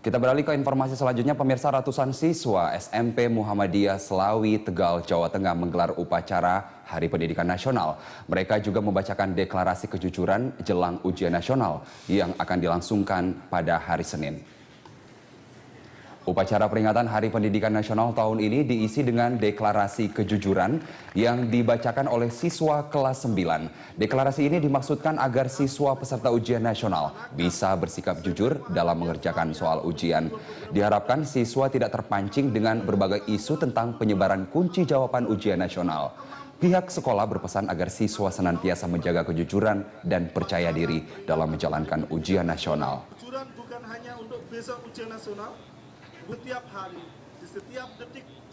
Kita beralih ke informasi selanjutnya, pemirsa ratusan siswa SMP Muhammadiyah Selawi Tegal Jawa Tengah menggelar upacara Hari Pendidikan Nasional. Mereka juga membacakan deklarasi kejujuran jelang ujian nasional yang akan dilangsungkan pada hari Senin. Upacara peringatan Hari Pendidikan Nasional tahun ini diisi dengan deklarasi kejujuran yang dibacakan oleh siswa kelas 9. Deklarasi ini dimaksudkan agar siswa peserta ujian nasional bisa bersikap jujur dalam mengerjakan soal ujian. Diharapkan siswa tidak terpancing dengan berbagai isu tentang penyebaran kunci jawaban ujian nasional. Pihak sekolah berpesan agar siswa senantiasa menjaga kejujuran dan percaya diri dalam menjalankan ujian nasional. Kejujuran bukan hanya untuk besok ujian nasional, गुतिया फाली जिससे आप